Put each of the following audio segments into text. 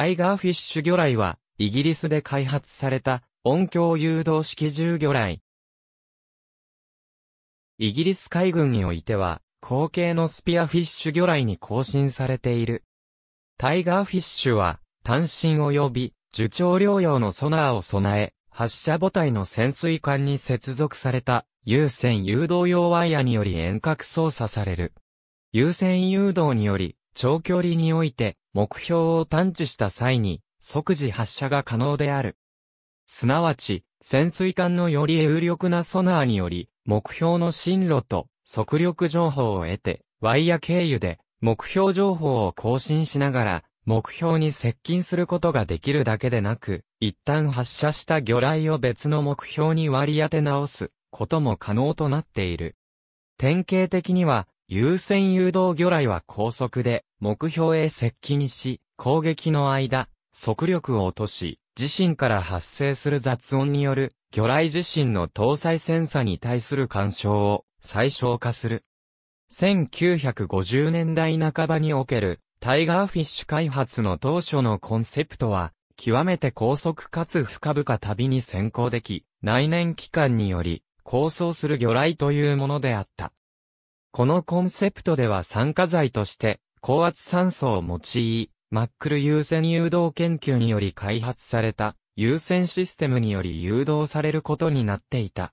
タイガーフィッシュ魚雷は、イギリスで開発された音響誘導式銃魚雷。イギリス海軍においては、後継のスピアフィッシュ魚雷に更新されている。タイガーフィッシュは、単身及び、受長療養のソナーを備え、発射母体の潜水艦に接続された、優先誘導用ワイヤにより遠隔操作される。優先誘導により、長距離において、目標を探知した際に、即時発射が可能である。すなわち、潜水艦のより有力なソナーにより、目標の進路と速力情報を得て、ワイヤ経由で目標情報を更新しながら、目標に接近することができるだけでなく、一旦発射した魚雷を別の目標に割り当て直すことも可能となっている。典型的には、優先誘導魚雷は高速で目標へ接近し、攻撃の間、速力を落とし、自身から発生する雑音による魚雷自身の搭載センサに対する干渉を最小化する。1950年代半ばにおけるタイガーフィッシュ開発の当初のコンセプトは、極めて高速かつ深々旅に先行でき、内燃機関により、構想する魚雷というものであった。このコンセプトでは酸化剤として、高圧酸素を用い、マックル優先誘導研究により開発された、優先システムにより誘導されることになっていた。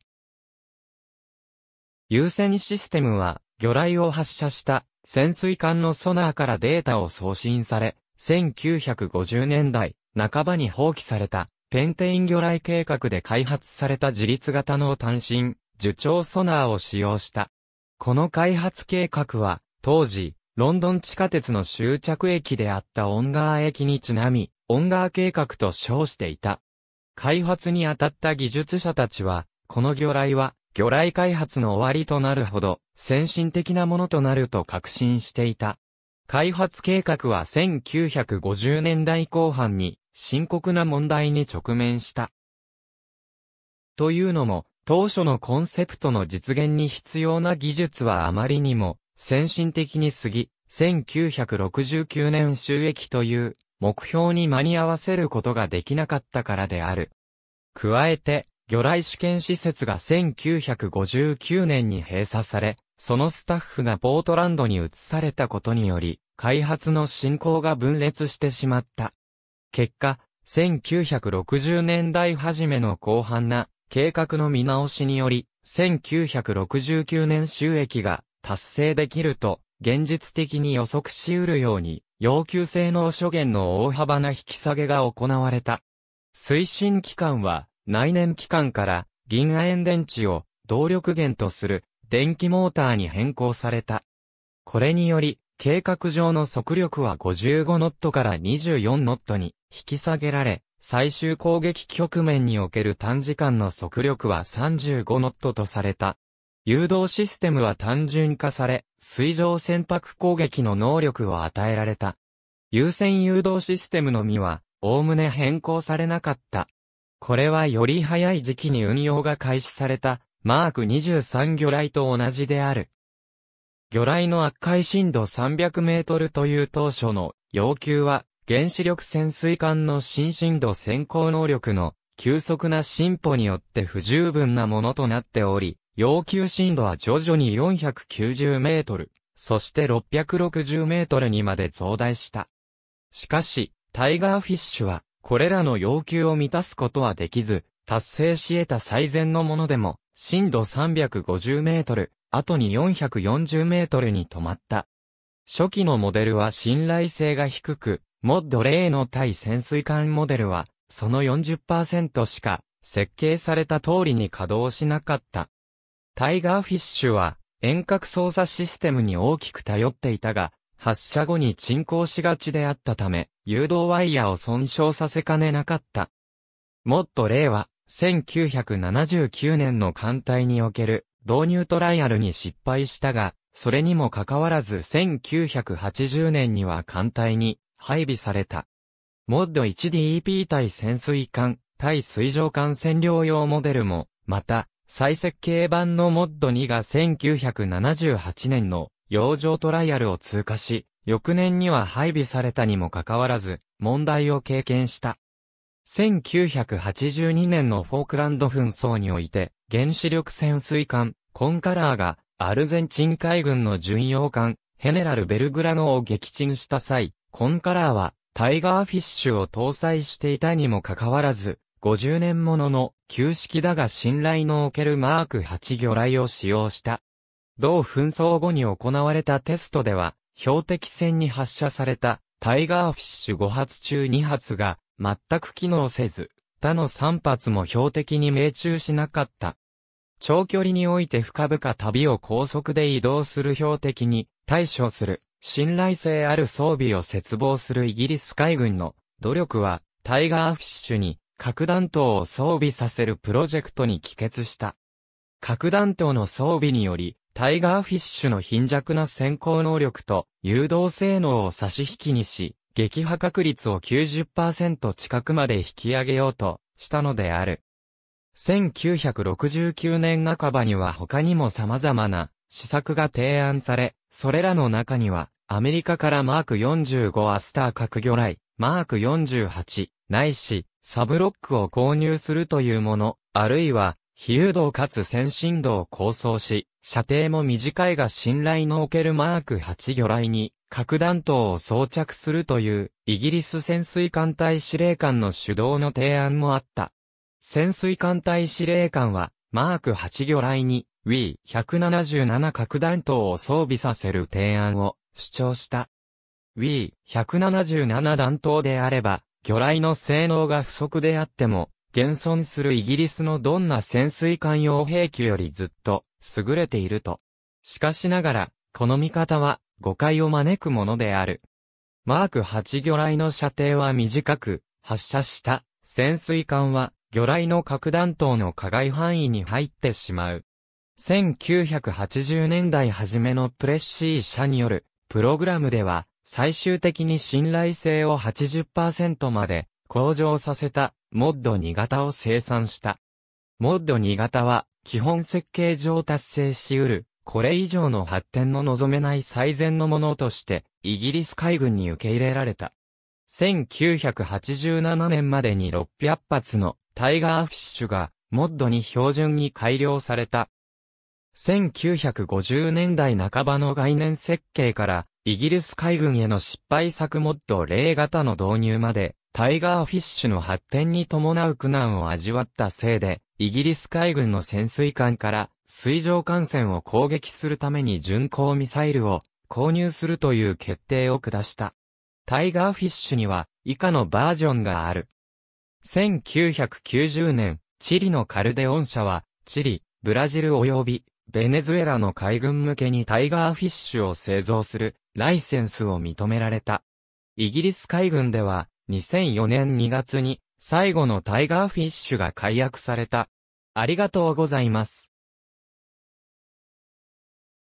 優先システムは、魚雷を発射した潜水艦のソナーからデータを送信され、1950年代半ばに放棄されたペンテイン魚雷計画で開発された自立型の単身、受長ソナーを使用した。この開発計画は、当時、ロンドン地下鉄の終着駅であったオンガー駅にちなみ、オンガー計画と称していた。開発に当たった技術者たちは、この魚雷は、魚雷開発の終わりとなるほど、先進的なものとなると確信していた。開発計画は1950年代後半に深刻な問題に直面した。というのも、当初のコンセプトの実現に必要な技術はあまりにも先進的に過ぎ、1969年収益という目標に間に合わせることができなかったからである。加えて、魚雷試験施設が1959年に閉鎖され、そのスタッフがポートランドに移されたことにより、開発の進行が分裂してしまった。結果、1960年代初めの後半な計画の見直しにより、1969年収益が達成できると、現実的に予測し得るように、要求性能諸元の大幅な引き下げが行われた。推進期間は、内燃期間から銀亜鉛電池を動力源とする電気モーターに変更された。これにより、計画上の速力は55ノットから24ノットに引き下げられ、最終攻撃局面における短時間の速力は35ノットとされた。誘導システムは単純化され、水上船舶攻撃の能力を与えられた。優先誘導システムのみは、おおむね変更されなかった。これはより早い時期に運用が開始された、マーク23魚雷と同じである。魚雷の圧壊深度300メートルという当初の要求は原子力潜水艦の新深度先行能力の急速な進歩によって不十分なものとなっており、要求深度は徐々に490メートル、そして660メートルにまで増大した。しかし、タイガーフィッシュは、これらの要求を満たすことはできず、達成し得た最善のものでも、深度350メートル、後に440メートルに止まった。初期のモデルは信頼性が低く、モッド例の対潜水艦モデルは、その40%しか、設計された通りに稼働しなかった。タイガーフィッシュは、遠隔操作システムに大きく頼っていたが、発射後に沈降しがちであったため、誘導ワイヤーを損傷させかねなかった。モッド例は、1979年の艦隊における導入トライアルに失敗したが、それにもかかわらず1980年には艦隊に配備された。モッド 1DEP 対潜水艦、対水上艦占領用モデルも、また、再設計版のモッド2が1978年の洋上トライアルを通過し、翌年には配備されたにもかかわらず、問題を経験した。1982年のフォークランド紛争において、原子力潜水艦、コンカラーが、アルゼンチン海軍の巡洋艦、ヘネラル・ベルグラノを撃沈した際、コンカラーはタイガーフィッシュを搭載していたにもかかわらず、50年ものの旧式だが信頼のおけるマーク8魚雷を使用した。同紛争後に行われたテストでは、標的船に発射されたタイガーフィッシュ5発中2発が全く機能せず、他の3発も標的に命中しなかった。長距離において深々旅を高速で移動する標的に対処する、信頼性ある装備を切望するイギリス海軍の努力は、タイガーフィッシュに核弾頭を装備させるプロジェクトに帰結した。核弾頭の装備により、タイガーフィッシュの貧弱な先行能力と誘導性能を差し引きにし、撃破確率を90%近くまで引き上げようとしたのである。1969年半ばには他にも様々な施策が提案され、それらの中には、アメリカからマーク45アスター核魚雷、マーク48、ないし、サブロックを購入するというもの、あるいは、非誘導かつ先進度を構想し、射程も短いが信頼のおけるマーク8魚雷に、核弾頭を装着するという、イギリス潜水艦隊司令官の主導の提案もあった。潜水艦隊司令官は、マーク8魚雷に、W177 核弾頭を装備させる提案を主張した。W177 弾頭であれば、魚雷の性能が不足であっても、現存するイギリスのどんな潜水艦用兵器よりずっと優れていると。しかしながら、この見方は誤解を招くものである。マーク8魚雷の射程は短く、発射した潜水艦は魚雷の核弾頭の加害範囲に入ってしまう。1980年代初めのプレッシー社によるプログラムでは最終的に信頼性を80%まで向上させたモッド2型を生産した。モッド2型は基本設計上達成し得るこれ以上の発展の望めない最善のものとしてイギリス海軍に受け入れられた。1987年までに600発のタイガーフィッシュがモッドに標準に改良された1950年代半ばの概念設計から、イギリス海軍への失敗作モッド0型の導入まで、タイガーフィッシュの発展に伴う苦難を味わったせいで、イギリス海軍の潜水艦から水上艦船を攻撃するために巡航ミサイルを購入するという決定を下した。タイガーフィッシュには以下のバージョンがある。1990年、チリのカルデオン社は、チリ、ブラジル及びベネズエラの海軍向けにタイガーフィッシュを製造するライセンスを認められた。イギリス海軍では2004年2月に最後のタイガーフィッシュが解約された。ありがとうございます。